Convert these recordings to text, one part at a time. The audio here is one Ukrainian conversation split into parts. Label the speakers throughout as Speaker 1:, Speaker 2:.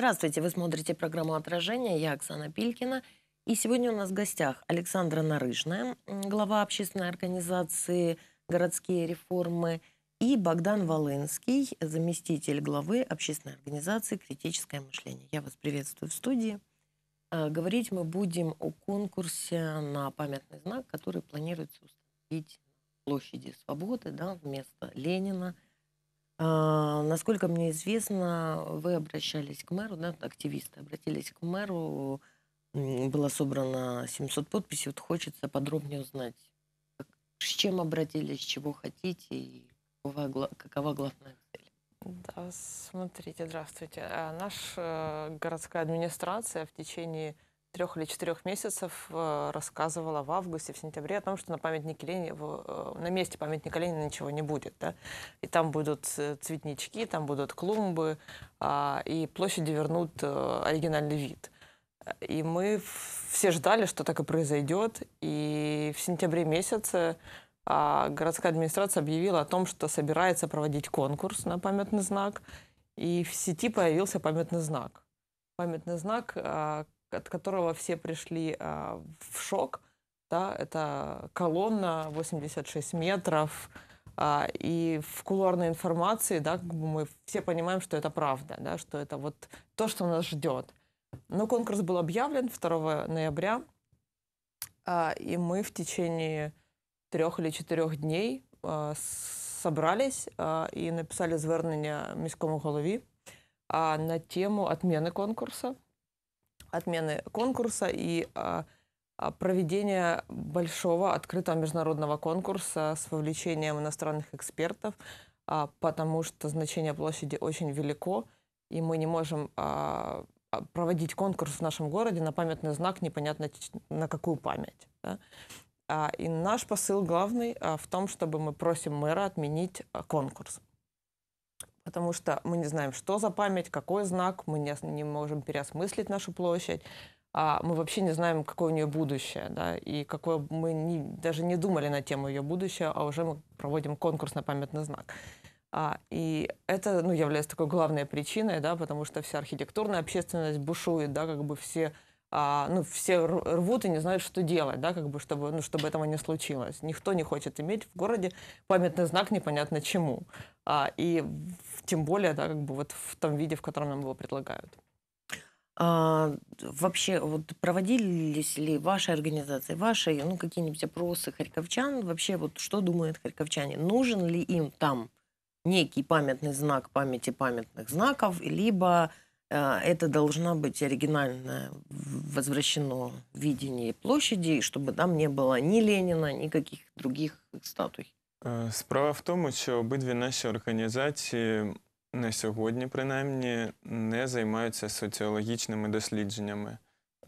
Speaker 1: Здравствуйте, вы смотрите программу «Отражение». Я Оксана Пилькина. И сегодня у нас в гостях Александра Нарышная, глава общественной организации «Городские реформы», и Богдан Волынский, заместитель главы общественной организации «Критическое мышление». Я вас приветствую в студии. А, говорить мы будем о конкурсе на памятный знак, который планируется установить площади Свободы да, вместо Ленина – а, насколько мне известно, вы обращались к мэру, да, активисты обратились к мэру, м, было собрано 700 подписей, вот хочется подробнее узнать, как, с чем обратились, чего хотите и какова, какова главная цель.
Speaker 2: Да, смотрите, здравствуйте. А, наша э, городская администрация в течение трех или четырех месяцев э, рассказывала в августе, в сентябре о том, что на памятнике Ленина, э, на месте памятника Ленина ничего не будет. Да? И там будут э, цветнички, там будут клумбы, а, и площади вернут оригинальный вид. И мы все ждали, что так и произойдет. И в сентябре месяце а, городская администрация объявила о том, что собирается проводить конкурс на памятный знак. И в сети появился памятный знак. Памятный знак, а, от которого все пришли а, в шок. Да, это колонна 86 метров, а, и в кулуарной информации, да, мы все понимаем, что это правда, да, что это вот то, что нас ждет. Но конкурс был объявлен 2 ноября, а, и мы в течение трех или четырех дней а, собрались а, и написали звернення міському голові а, на тему отмены конкурса. отмены конкурса и а, а, проведения большого открытого международного конкурса с вовлечением иностранных экспертов, а, потому что значение площади очень велико, и мы не можем проводить конкурс в нашем городе на памятный знак, непонятно на какую память. Да? И наш посыл главный в том, чтобы мы просим мэра отменить конкурс потому что мы не знаем, что за память, какой знак, мы не, не можем переосмыслить нашу площадь, а мы вообще не знаем, какое у нее будущее, да, и какое мы не, даже не думали на тему ее будущего, а уже мы проводим конкурс на памятный знак. А, и это ну, является такой главной причиной, да, потому что вся архитектурная общественность бушует, да, как бы все а, ну, все рвут и не знают, что делать, да, как бы, чтобы, ну, чтобы этого не случилось. Никто не хочет иметь в городе памятный знак непонятно чему. А, и тем более, да, как бы вот в том виде, в котором нам его предлагают.
Speaker 1: А, вообще, вот проводились ли ваши организации, ваши, ну, какие-нибудь опросы харьковчан? Вообще, вот что думают харьковчане? Нужен ли им там некий памятный знак памяти памятных знаков, либо это должна быть оригинальное возвращено видение площади, чтобы там не было ни Ленина, ни каких других статуй.
Speaker 3: Э, справа в тому, що обидві наші організації на сьогодні, принаймні, не займаються соціологічними дослідженнями,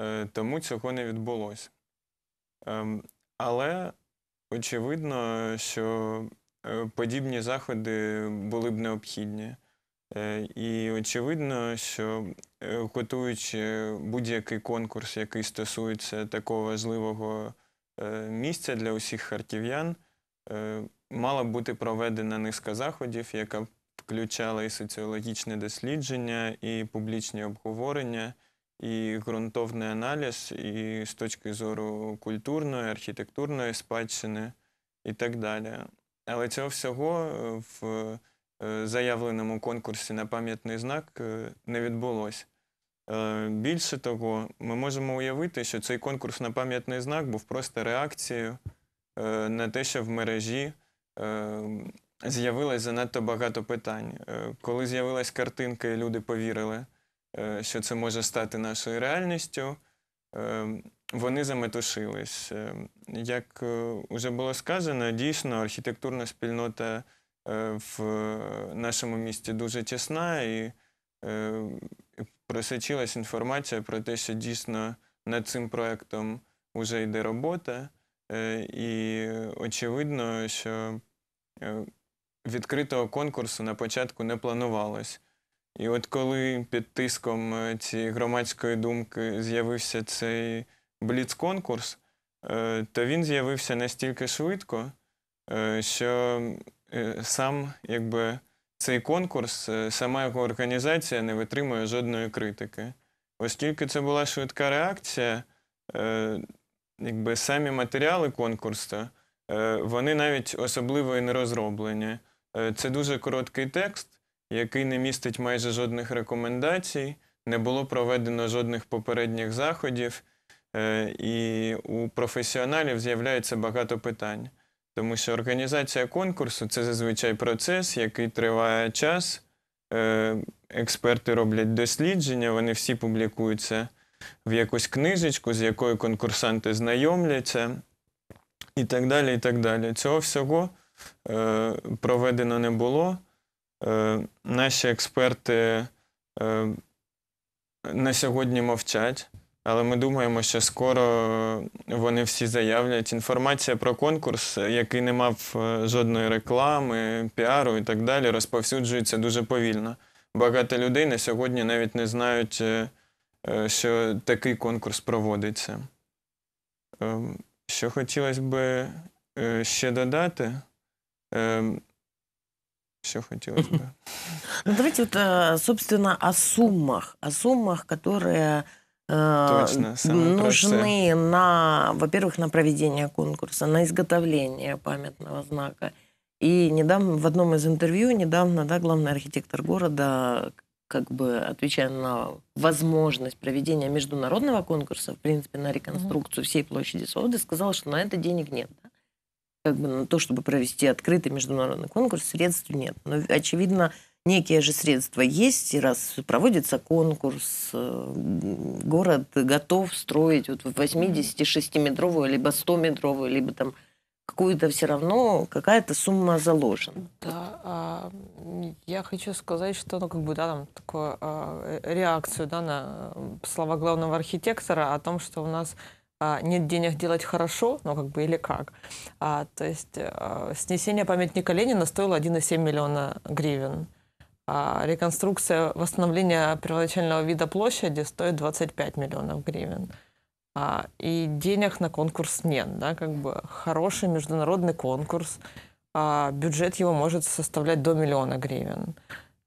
Speaker 3: е, тому цього не відбулося. Ем, але очевидно, що е, подібні заходи були б необхідні. Е, і очевидно, що е, готуючи будь-який конкурс, який стосується такого важливого е, місця для усіх харків'ян, мала бути проведена низка заходів, яка включала і соціологічне дослідження, і публічні обговорення, і ґрунтовний аналіз, і з точки зору культурної, архітектурної спадщини і так далі. Але цього всього в Е, заявленому конкурсі на пам'ятний знак е, не відбулося. Е, більше того, ми можемо уявити, що цей конкурс на пам'ятний знак був просто реакцією на те, що в мережі з'явилось занадто багато питань. Коли з'явилась картинка, і люди повірили, що це може стати нашою реальністю, вони заметушились. Як вже було сказано, дійсно архітектурна спільнота. Е, в е, нашому місті дуже тісна і е, просочилась інформація про те, що дійсно над цим проєктом вже йде робота, і очевидно, що відкритого конкурсу на початку не планувалось. І от коли під тиском цієї громадської думки з'явився цей бліц-конкурс, то він з'явився настільки швидко, що Е, сам якби, цей конкурс, е, сама його організація не витримує жодної критики. Оскільки це була швидка реакція, е, якби самі матеріали конкурсу, вони навіть особливо і не розроблені. Це дуже короткий текст, який не містить майже жодних рекомендацій, не було проведено жодних попередніх заходів, і у професіоналів з'являється багато питань. Тому що організація конкурсу це зазвичай процес, який триває час. Е, експерти роблять дослідження, вони всі публікуються в якусь книжечку, з якою конкурсанти знайомляться, і так далі. і так далі. Цього всього е, проведено не було. Е, наші експерти на сьогодні мовчать. Але ми думаємо, що скоро вони всі заявлять. Інформація про конкурс, який не мав е, жодної реклами, піару і так далі, розповсюджується дуже повільно. Багато людей на сьогодні навіть не знають, е, е, що такий конкурс проводиться. Ем, що хотілося б ще додати? Все ем, хотелось бы.
Speaker 1: Ну, давайте вот, собственно, о суммах, о суммах, которые Э, Точно, нужны процесс. на, во-первых, на проведение конкурса, на изготовление памятного знака. И недавно, в одном из интервью недавно да, главный архитектор города, как бы отвечая на возможность проведения международного конкурса, в принципе, на реконструкцию всей площади Свободы, сказал, что на это денег нет. Да? Как бы на то, чтобы провести открытый международный конкурс, средств нет. Но, очевидно, некие же средства есть, и раз проводится конкурс, э, город готов строить вот 86-метровую, либо 100-метровую, либо там какую-то все равно, какая-то сумма заложена.
Speaker 2: Да, а, я хочу сказать, что, ну, как бы, да, там такую а, э, реакцию, да, на э, слова главного архитектора о том, что у нас а, нет денег делать хорошо, ну как бы или как. А, то есть а, снесение памятника Ленина стоило 1,7 миллиона гривен. А реконструкция восстановления первоначального вида площади стоит 25 миллионов гривен. А, и денег на конкурс нет, да, как бы хороший международный конкурс, а бюджет его может составлять до миллиона гривен.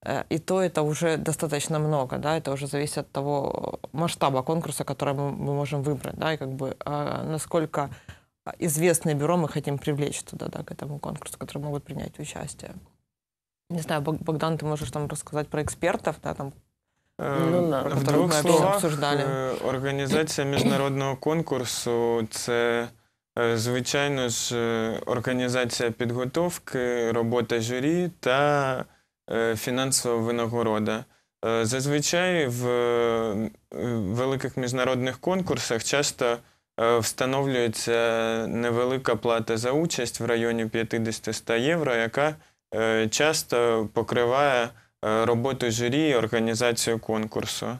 Speaker 2: Э, и то это уже достаточно много, да, это уже зависит от того масштаба конкурса, который мы, можем выбрать, да, и как бы насколько известные бюро мы хотим привлечь туда, да, к этому конкурсу, которые могут принять участие. Не знаю, Богдан, ти можеш там рассказать про експертів. да, там э, э, Ну, да. двох ми словах, обсуждали. Э, організація
Speaker 3: міжнародного конкурсу це, звичайно ж, організація підготовки, робота журі та е, фінансова винагорода. Е, зазвичай в е, великих міжнародних конкурсах часто встановлюється невелика плата за участь в районі 50-100 євро, яка Е, часто покриває е, роботу журі і організацію конкурсу.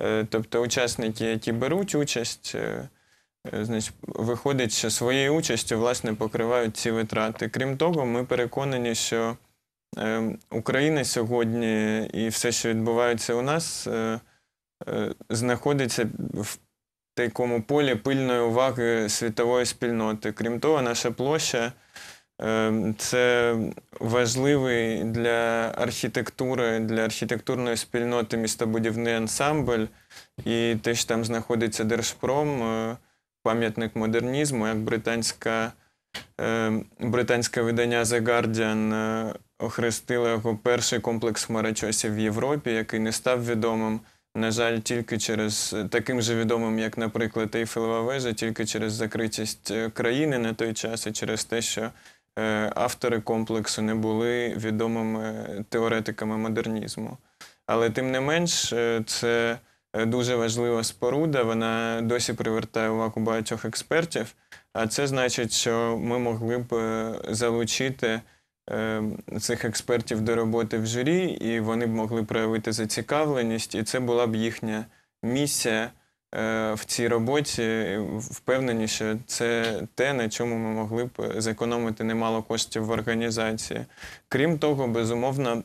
Speaker 3: Е, тобто учасники, які беруть участь, значить, виходить, що своєю участю власне покривають ці витрати. Крім того, ми переконані, що Україна сьогодні і все, що відбувається у нас, знаходиться в такому полі пильної уваги світової спільноти. Крім того, наша площа. Ем, це важливий для архітектури, для архітектурної спільноти містобудівний ансамбль, і теж там знаходиться Держпром, е, пам'ятник модернізму, як британська, ем, британське видання The Guardian е, охрестило його перший комплекс хмарочосів в Європі, який не став відомим. На жаль, тільки через е, таким же відомим, як, наприклад, Ейфелева вежа, тільки через закритість країни на той час і через те, що Е, автори комплексу не були відомими теоретиками модернізму. Але тим не менш, е, це е, дуже важлива споруда, вона досі привертає увагу багатьох експертів. А це значить, що ми могли б залучити цих експертів до роботи в журі, і вони б могли проявити зацікавленість, і це була б їхня місія. Е, в цій роботі впевнені, що це те, на чому ми могли б зекономити немало коштів в організації. Крім того, безумовно,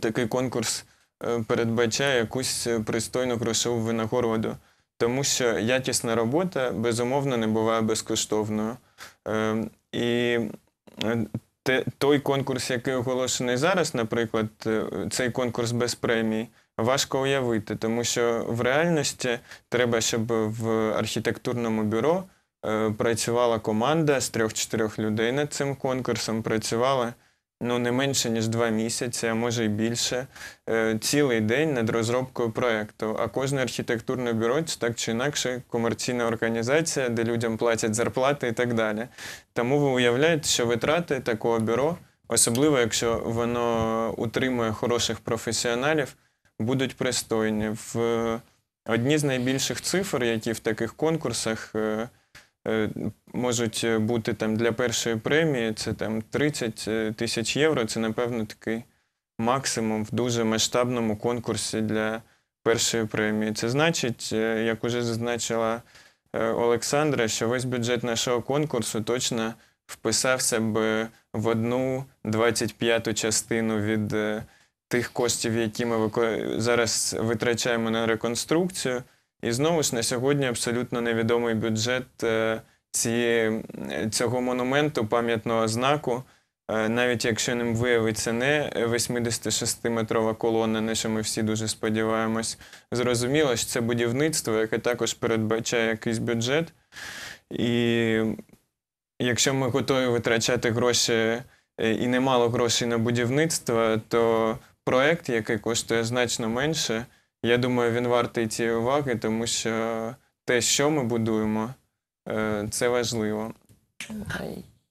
Speaker 3: такий конкурс е, передбачає якусь пристойну грошову винагороду. Тому що якісна робота безумовно не буває безкоштовною. Е, і той конкурс, який оголошений зараз, наприклад, цей конкурс без премій, важко уявити, тому що в реальності треба, щоб в архітектурному бюро е, працювала команда з трьох-чотирьох людей над цим конкурсом, працювала. Ну, не менше ніж два місяці, а може й більше, е, цілий день над розробкою проєкту. А кожне архітектурне бюро це так чи інакше комерційна організація, де людям платять зарплати і так далі. Тому ви уявляєте, що витрати такого бюро, особливо якщо воно утримує хороших професіоналів будуть пристойні. В е, одні з найбільших цифр, які в таких конкурсах е, е, можуть бути там для першої премії, це там 30 тисяч євро. Це, напевно, такий максимум в дуже масштабному конкурсі для першої премії. Це значить, як уже зазначила Олександра, що весь бюджет нашого конкурсу точно вписався б в одну 25-ту частину від тих коштів, які ми зараз витрачаємо на реконструкцію. І знову ж на сьогодні абсолютно невідомий бюджет е, ці, цього монументу пам'ятного знаку. Е, навіть якщо ним виявиться не 86-метрова колона, на що ми всі дуже сподіваємось, зрозуміло, що це будівництво, яке також передбачає якийсь бюджет. І якщо ми готові витрачати гроші е, і немало грошей на будівництво, то проект, який коштує значно менше. Я думаю, він вартий цієї уваги, тому що те, що ми будуємо, е, це важливо.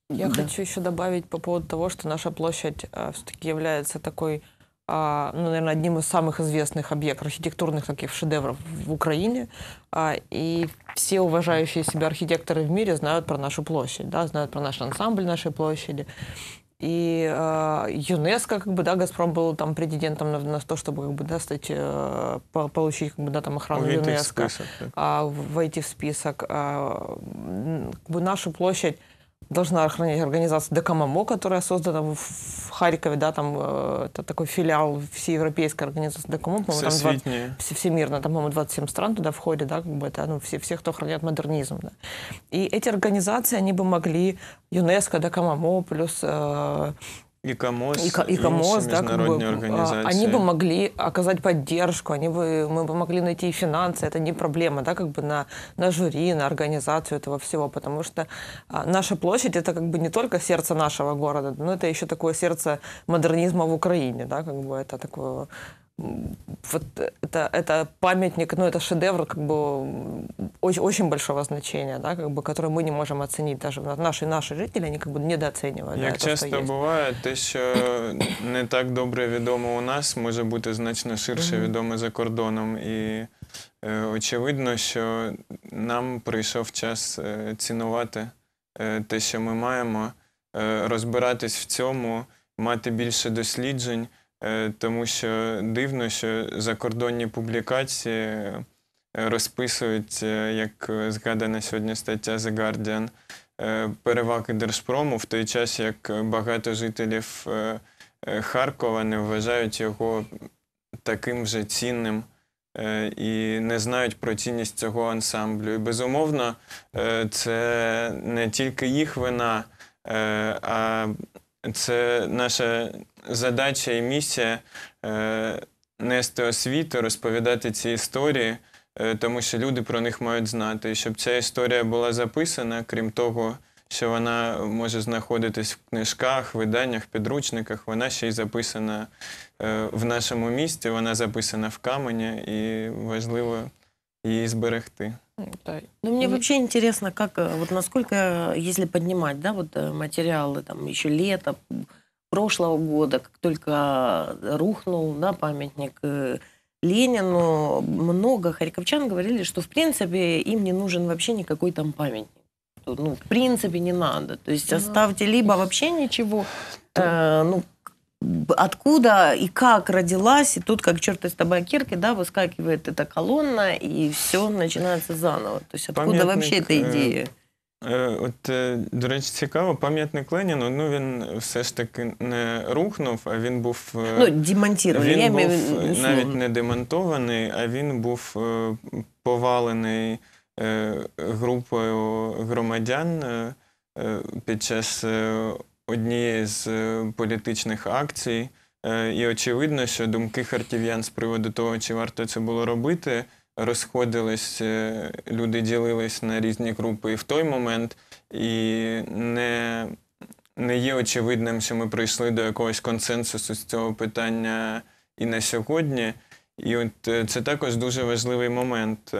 Speaker 2: Я да. хочу ще додати по поводу того, що наша площадь а, е, все-таки является такой, а, ну, наверное, одним из самых известных объектов архитектурных таких шедевров в Україні. А, и все уважающие себя архитекторы в мірі знають про нашу площадь, да, знают про наш ансамбль нашої площади. И э, ЮНЕСКО, как бы, да, Газпром был там президентом на, на то, чтобы, как бы, да, стать, э, по, получить, как бы, да, там охрану войти ЮНЕСКО, в список, да. а, войти в список. А, как бы нашу площадь должна охранять организация ДКММО, которая создана в Харькове, да, там э, это такой филиал всеевропейской организации ДКММО, по-моему, там 20, всемирно, там, по-моему, 27 стран туда входит, да, как бы это, ну, все, все, кто хранят модернизм, да. И эти организации, они бы могли ЮНЕСКО, ДКММО, плюс
Speaker 3: э, ИКОМОС, ИКО, ИКОМОС да, как бы, а, они бы
Speaker 2: могли оказать поддержку, они бы, мы бы могли найти финансы, это не проблема, да, как бы на, на жюри, на организацию этого всего, потому что а, наша площадь, это как бы не только сердце нашего города, но это еще такое сердце модернизма в Украине, да, как бы это такое вот это, это памятник, ну, это шедевр, как бы, очень, очень большого значения, да, как бы, который мы не можем оценить даже наши, наші жителі, вони как бы недооцінювали. Як да, часто
Speaker 3: буває, те, що не так добре відомо у нас, може бути значно ширше mm -hmm. відомо за кордоном. І е, очевидно, що нам прийшов час е, цінувати е, те, що ми маємо, е, розбиратись в цьому, мати більше досліджень. Е, тому що дивно, що закордонні публікації е, розписують, е, як згадана сьогодні стаття The Guardian, переваги Держпрому в той час, як багато жителів Харкова не вважають його таким вже цінним. І не знають про цінність цього ансамблю. І безумовно, це не тільки їх вина, а це наша задача і місія е, нести освіту, розповідати ці історії, е, тому що люди про них мають знати. І щоб ця історія була записана, крім того, що вона може знаходитись в книжках, виданнях, підручниках, вона ще й записана е, в нашому місті, вона записана в камені, і важливо и зберегти. Ну,
Speaker 1: да. Ну, мне вообще интересно, как, э, вот насколько, э, если поднимать, да, вот э, материалы там еще лета, прошлого года, как только рухнул, да, памятник Ленину, много харьковчан говорили, что, в принципе, им не нужен вообще никакой там памятник. Ну, в принципе, не надо. То есть ну, оставьте либо вообще ничего, э, ну, откуда и как родилась, и тут как черт из табакерки, да, выскакивает эта колонна, и все начинается заново. То есть откуда Пам'ятник,
Speaker 3: вообще эта э, идея? Е, э, е, от, е, э, до речі, цікаво, пам'ятник Леніну, ну він все ж таки не рухнув, а він був е, Ну, демонтировали. я був имею навіть ну. не демонтований, а він був е, повалений е, групою громадян е, під час е, однієї з е, політичних акцій. Е, і очевидно, що думки харків'ян з приводу того, чи варто це було робити, розходились, е, люди ділились на різні групи і в той момент, і не не є очевидним, що ми прийшли до якогось консенсусу з цього питання і на сьогодні. І от це також дуже важливий момент.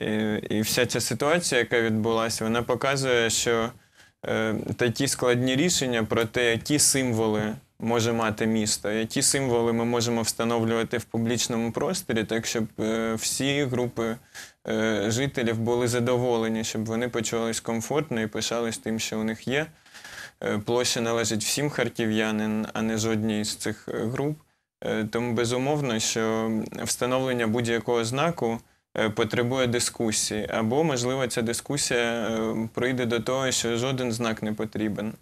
Speaker 3: І, і вся ця ситуація, яка відбулася, вона показує, що Е, такі складні рішення про те, які символи може мати місто, які символи ми можемо встановлювати в публічному просторі, так щоб е, всі групи е, жителів були задоволені, щоб вони почувалися комфортно і пишались тим, що у них є. Площа належить всім харків'янин, а не жодній з цих груп. Тому безумовно, що встановлення будь-якого знаку. Е, потребує дискусії, або, можливо, ця дискусія е, прийде до того, що жоден знак не потрібен.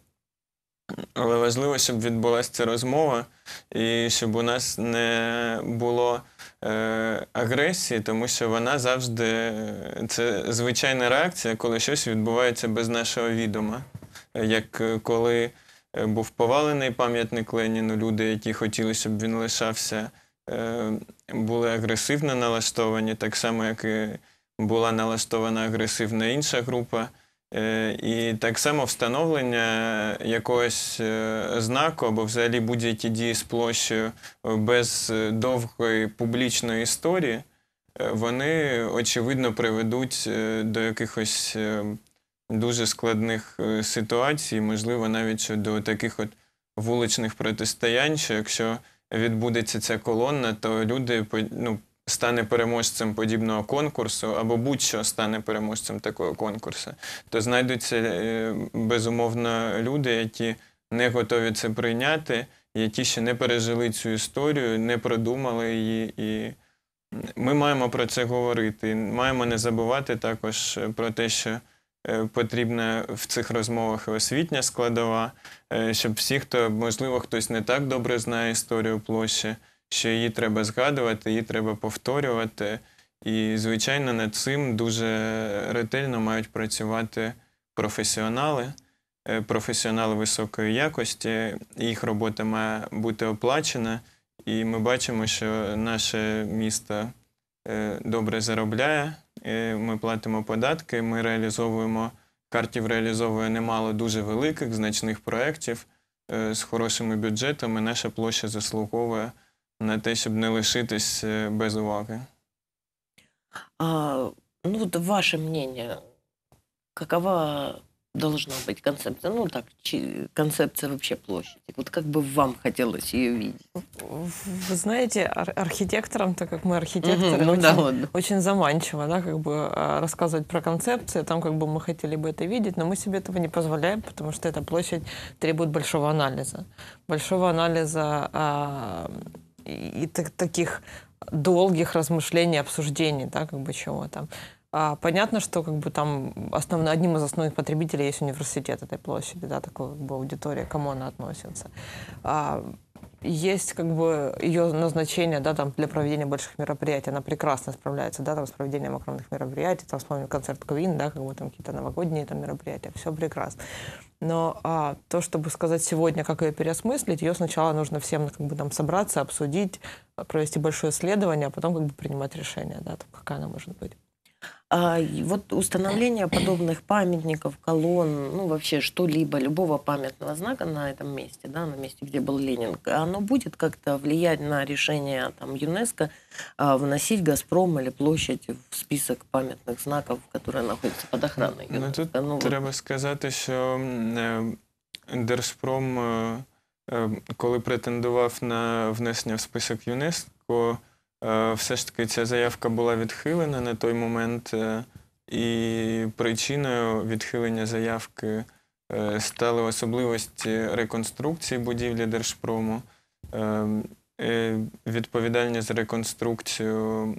Speaker 3: Але важливо, щоб відбулася ця розмова, і щоб у нас не було е, агресії, тому що вона завжди е, це звичайна реакція, коли щось відбувається без нашого відома. Як коли був повалений пам'ятник Леніну, люди, які хотіли, щоб він лишався, е, були агресивно налаштовані, так само, як і була налаштована агресивна інша група. Е, і так само встановлення якогось е, знаку або взагалі будь-які дії з площею е, без довгої публічної історії, вони очевидно приведуть до якихось дуже складних ситуацій, можливо, навіть до таких от вуличних протистоянь, що якщо відбудеться ця колонна, то люди ну, стане переможцем подібного конкурсу, або будь-що стане переможцем такого конкурсу, то знайдуться е, безумовно люди, які не готові це прийняти, які ще не пережили цю історію, не продумали її. і Ми маємо про це говорити. Маємо не забувати також про те, що. Е, потрібна в цих розмовах освітня складова, е, щоб всі, хто можливо, хтось не так добре знає історію площі, що її треба згадувати, її треба повторювати. І, звичайно, над цим дуже ретельно мають працювати професіонали, е, професіонали високої якості. Їх робота має бути оплачена, і ми бачимо, що наше місто добре заробляє. Е, ми платимо податки, ми реалізовуємо, картів реалізовує немало дуже великих, значних проєктів е, з хорошими бюджетами. Наша площа заслуговує на те, щоб не лишитись е, без уваги.
Speaker 1: А, ну, ваше мнение, какова должна быть концепция, ну так, концепция вообще площади. Вот как бы вам хотелось ее видеть? Вы
Speaker 2: знаете, ар- архитекторам, так как мы архитекторы, угу, ну, очень, да, ладно. очень заманчиво, да, как бы а, рассказывать про концепцию. там как бы мы хотели бы это видеть, но мы себе этого не позволяем, потому что эта площадь требует большого анализа, большого анализа а, и, и таких долгих размышлений, обсуждений, да, как бы чего там. А, понятно, что как бы там основной, одним из основных потребителей есть университет этой площади, да, такой как бы аудитория, к кому она относится. А, есть как бы ее назначение, да, там для проведения больших мероприятий, она прекрасно справляется, да, там с проведением огромных мероприятий, там вспомним концерт Квин, да, как бы там какие-то новогодние там мероприятия, все прекрасно. Но а, то, чтобы сказать сегодня, как ее переосмыслить, ее сначала нужно всем как бы там собраться, обсудить, провести большое исследование, а потом как бы принимать решение, да, там, какая она может быть. А, вот установление
Speaker 1: подобных памятников, колонн, ну вообще что-либо, любого памятного знака на этом месте, да, на месте, где был Ленин, оно будет как-то влиять на решение там ЮНЕСКО а, вносить «Газпром» или «Площадь» в список памятных знаков, которые находятся под охраной ну, ЮНЕСКО? Ну, тут ну, треба
Speaker 3: сказати, що е, Держпром, е, е, коли претендував на внесення в список ЮНЕСКО, Е, все ж таки ця заявка була відхилена на той момент, е, і причиною відхилення заявки е, стали особливості реконструкції будівлі Держпрому. Відповідальні за реконструкцію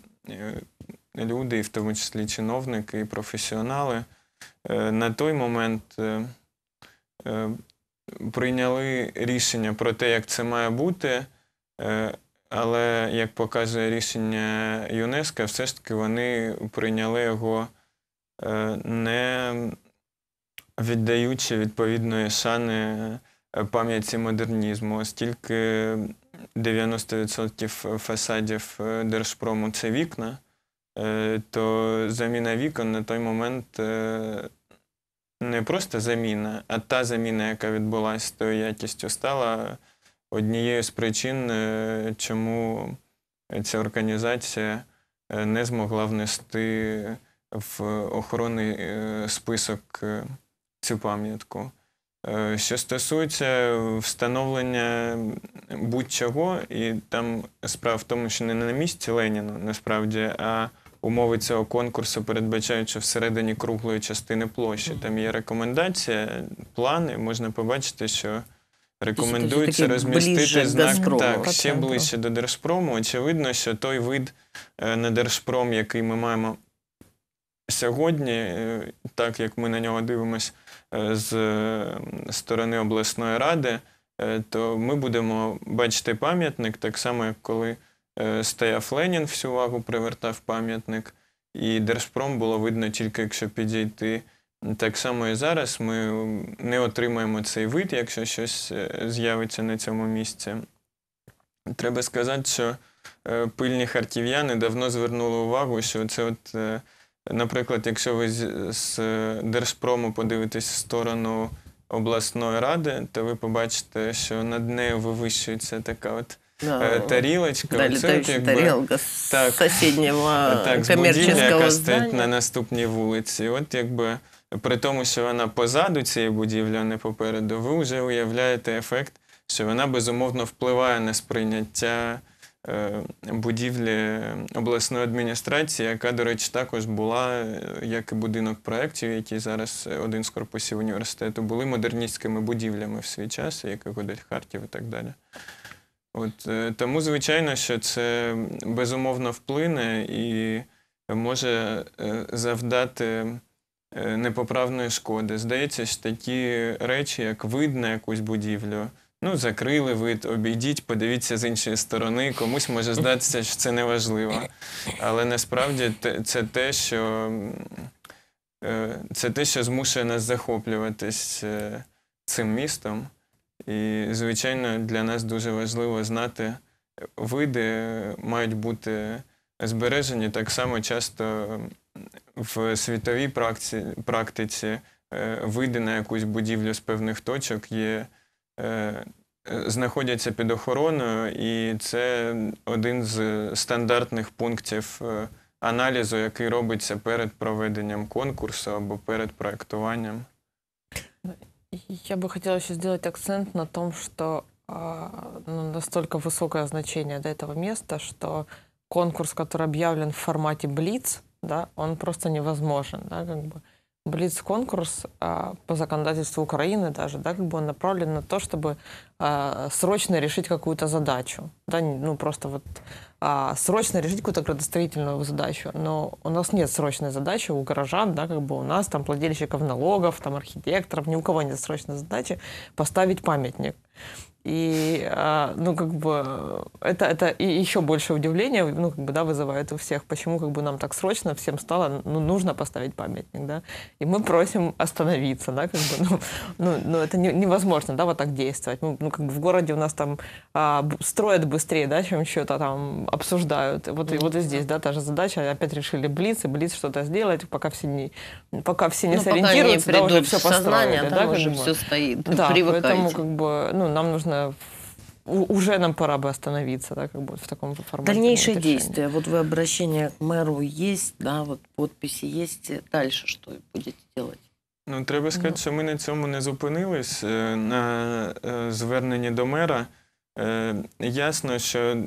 Speaker 3: люди, і в тому числі чиновники і професіонали. На той момент прийняли рішення про те, як це має бути, але як показує рішення ЮНЕСКО, все ж таки вони прийняли його е, не віддаючи відповідної шани е, пам'яті модернізму, оскільки 90% фасадів е, Держпрому це вікна, то заміна вікон на той момент не просто заміна, а та заміна, яка відбулася з тою якістю, стала однією з причин, е, чому ця організація е, не змогла внести в охоронний е, список цю пам'ятку. Що стосується встановлення будь-чого, і там справа в тому, що не на місці Леніна насправді, а умови цього конкурсу передбачають, що всередині круглої частини площі. Там є рекомендація, плани. Можна побачити, що Рекомендується розмістити знак так, ще ближче до Держпрому. Очевидно, що той вид е, на Держпром, який ми маємо сьогодні, е, так як ми на нього дивимося е, з сторони обласної ради, то ми будемо бачити пам'ятник так само, як коли стояв Ленін всю увагу привертав пам'ятник, і Держпром було видно тільки, якщо підійти. Так само і зараз ми не отримаємо цей вид, якщо щось е, з'явиться на цьому місці. Треба сказати, що е, пильні харків'яни давно звернули увагу, що це, от, е, наприклад, якщо ви з Держпрому подивитесь в сторону обласної ради, то ви побачите, що над нею вивищується така от. тарілочка. Да, це, якби, тарілка з так,
Speaker 1: сусіднього так, комерційного яка здання. стоїть на
Speaker 3: наступній вулиці. От якби при тому, що вона позаду цієї будівлі, а не попереду, ви вже уявляєте ефект, що вона безумовно впливає на сприйняття е, будівлі обласної адміністрації, яка, до речі, також була, е, як і будинок проєктів, який зараз е, один з корпусів університету, були модерністськими будівлями в свій час, як і Годель Харків і так далі. От Тому, звичайно, що це безумовно вплине і може завдати. Е, непоправної шкоди. Здається, що такі речі, як вид на якусь будівлю. Ну, закрили вид, обійдіть, подивіться з іншої сторони. Комусь може здатися, що це неважливо. Але насправді це те, що е, це те, що змушує нас захоплюватись е, цим містом. І, звичайно, для нас дуже важливо знати, види мають бути збережені так само часто в світовій практиці, практиці е, види на якусь будівлю з певних точок є. Е, знаходяться під охороною, і це один з стандартних пунктів е, аналізу, який робиться перед проведенням конкурсу або перед проектуванням.
Speaker 2: Я бы хотела еще сделать акцент на том, что ну, настолько высокое значение до этого места, что конкурс, который объявлен в формате Блиц, да, он просто невозможен, да, как бы. Блиц-конкурс а, по законодательству Украины даже, да, как бы он направлен на то, чтобы а, срочно решить какую-то задачу, да, ну просто вот а, срочно решить какую-то градостроительную задачу, но у нас нет срочной задачи у горожан, да, как бы у нас там плательщиков налогов, там архитекторов, ни у кого нет срочной задачи поставить памятник. И, а, ну, как бы, это, это и еще больше удивления ну, как бы, да, вызывает у всех, почему, как бы, нам так срочно всем стало, ну, нужно поставить памятник, да, и мы просим остановиться, да, как бы, ну, ну, ну это не, невозможно, да, вот так действовать. ну, ну как бы, в городе у нас там а, строят быстрее, да, чем что-то там обсуждают. Вот, и, вот и здесь, да, та же задача, опять решили блиц, и блиц что-то сделать, пока все не, пока все не ну, сориентируются, пока не да, уже все сознание, построили, там да, уже все стоит, да, привыкаете. поэтому как бы, ну, нам нужно уже нам пора бы остановиться, да, как бы в таком формате. Дальнейшие действия.
Speaker 1: Вот вы обращение к мэру есть, да, вот подписи есть. Э, дальше что будете делать?
Speaker 3: Ну, треба сказати, що ну. ми на цьому не зупинились е, на е, зверненні до мера. Е, ясно, що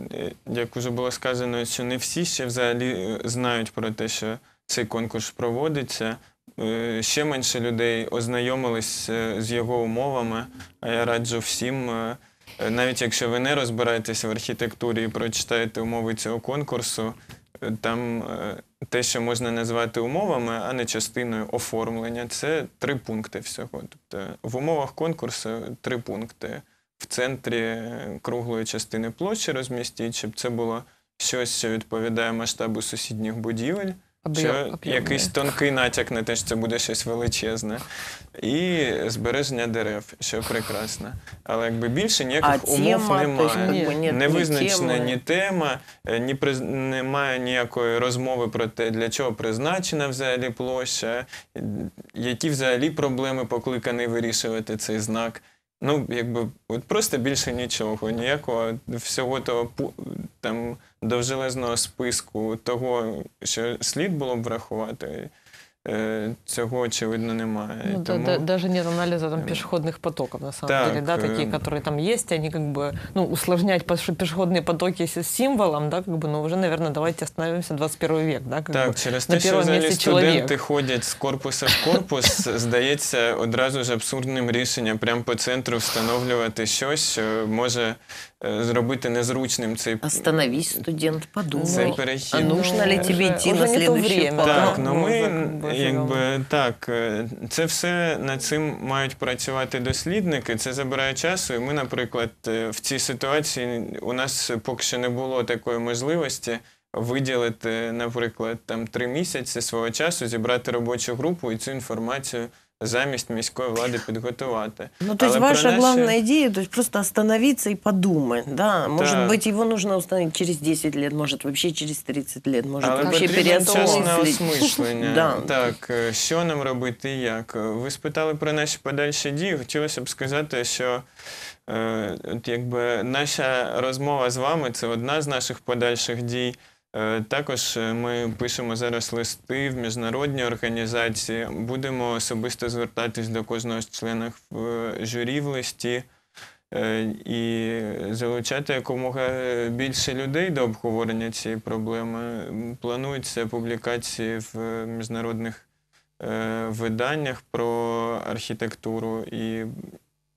Speaker 3: як вже було сказано, що не всі ще взагалі знають про те, що цей конкурс проводиться. Е, ще менше людей ознайомились е, з його умовами. А я раджу всім, е, навіть якщо ви не розбираєтеся в архітектурі і прочитаєте умови цього конкурсу, там те, що можна назвати умовами, а не частиною оформлення, це три пункти всього. Тобто в умовах конкурсу три пункти. В центрі круглої частини площі розмістіть, щоб це було щось, що відповідає масштабу сусідніх будівель. Це якийсь тонкий натяк на те, що це буде щось величезне. І збереження дерев, що прекрасно. Але якби більше ніяких а умов тема, немає. Ні, не визначена ні тема, е, ні приз... немає ніякої розмови про те, для чого призначена взагалі площа, які взагалі проблеми покликаний вирішувати цей знак. Ну, якби от просто більше нічого, ніякого всього того там довжелезного списку того, що слід було б врахувати. Е, цього, очевидно, немає. Ну, Тому... да, да,
Speaker 2: даже нет анализа там, е, пішохідних потоків на самом так, деле, да, такие, е, которые там є, они как бы, ну, усложнять пешеходные потоки с символом, да, как бы, ну, вже, наверное, давайте остановимся 21 век, да, Так, бы, через те, що взагалі студенти чоловік.
Speaker 3: ходять з корпуса в корпус, здається, одразу ж абсурдним рішенням прямо по центру встановлювати щось, що може Е, зробити незручним цей
Speaker 1: Остановись, студент, подумай. Цей перехід. А нужно ли тобі йти на слідуючий так ну ми э,
Speaker 3: якби так, э, це все над цим мають працювати дослідники. Це забирає часу. І ми, наприклад, е, в цій ситуації у нас поки що не було такої можливості. Виділити, наприклад, там три місяці свого часу, зібрати робочу групу і цю інформацію замість міської влади підготувати. Ну, то есть ваша наші... главная
Speaker 1: идея, то просто остановиться і подумать, да? Может да. быть, его нужно установить через 10 лет, може, взагалі через 30 лет, може, Але вообще потрібно осмислення. да.
Speaker 3: Так, е, що нам робити і як? Ви спитали про наші подальші дії, хотілося б сказати, що е, от якби наша розмова з вами це одна з наших подальших дій. Е, також е, ми пишемо зараз листи в міжнародні організації. Будемо особисто звертатись до кожного з членів е, журі в листі і залучати якомога більше людей до обговорення цієї проблеми. Плануються публікації в міжнародних виданнях про архітектуру, і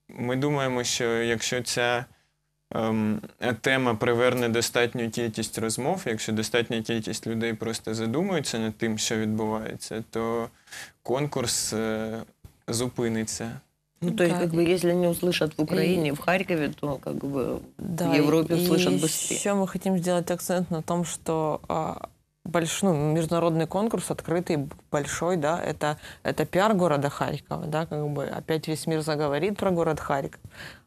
Speaker 3: ми думаємо, що якщо ця Ем, тема приверне достатню кількість розмов. Якщо достатня кількість людей просто задумується над тим, що відбувається, то конкурс е, зупиниться. Ну, то есть, да.
Speaker 2: как бы, если они услышат в Украине, и...
Speaker 3: в Харькове, то как бы да, в Европе и... услышат и быстрее. Еще
Speaker 2: мы хотим сделать акцент на том, что а, больш, ну, международный конкурс открытый, большой, да, это, это пиар города Харькова, да, как бы опять весь мир заговорит про город Харьков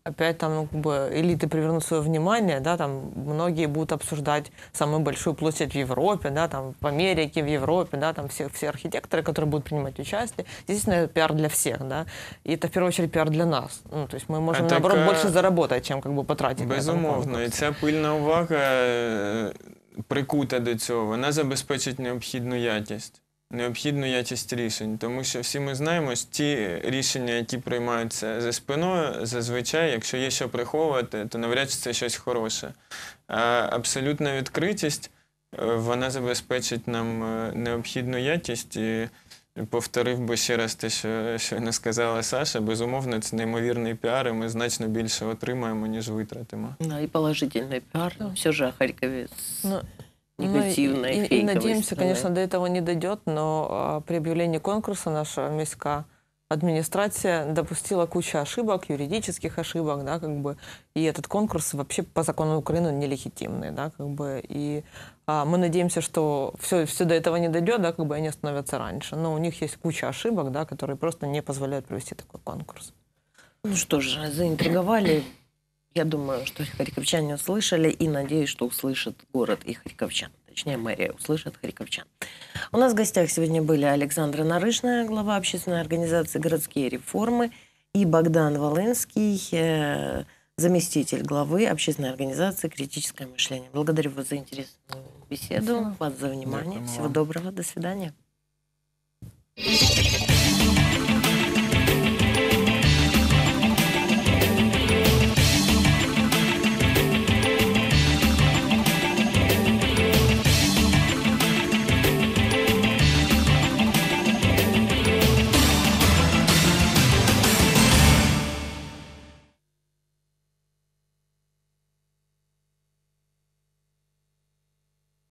Speaker 2: опять там, ну, как бы элиты привернут свое внимание, да, там многие будут обсуждать самую большую площадь в Европе, да, там в Америке, в Европе, да, там все, все архитекторы, которые будут принимать участие. Естественно, это пиар для всех, да, и это в первую очередь пиар для нас. Ну, то есть мы можем, а наоборот, так, больше заработать, чем как бы потратить. Безумовно,
Speaker 3: и ця пыльна увага е, прикута до цього, вона забезпечить необхідну якість необхідно якість рішень, тому що всі ми знаємо, що ті рішення, які приймаються за спиною, зазвичай, якщо є що приховувати, то навряд чи це щось хороше. А абсолютна відкритість е, вона забезпечить нам е, необхідну якість. І Повторив би ще раз те, що не сказала Саша. Безумовно, це неймовірний піар, і ми значно більше отримаємо, ніж витратимо.
Speaker 1: Ну, і положительний піар. Ну, все ж о
Speaker 2: Ну,
Speaker 3: негативный
Speaker 1: ну, и, и, надеемся, конечно,
Speaker 2: до этого не дойдет, но а, при объявлении конкурса наша миска администрация допустила кучу ошибок, юридических ошибок, да, как бы, и этот конкурс вообще по закону Украины нелегитимный, да, как бы, и а, мы надеемся, что все, все до этого не дойдет, да, как бы они остановятся раньше, но у них есть куча ошибок, да, которые просто не позволяют провести такой конкурс. Ну что ж, заинтриговали
Speaker 1: я думаю, что харьковчане услышали, и надеюсь, что услышит город и харьковчан. Точнее, мэрия услышит харьковчан. У нас в гостях сегодня были Александра Нарышная, глава общественной организации «Городские реформы», и Богдан Волынский, э, заместитель главы общественной организации «Критическое мышление». Благодарю вас за интересную беседу, вас за внимание. Всего доброго, до свидания.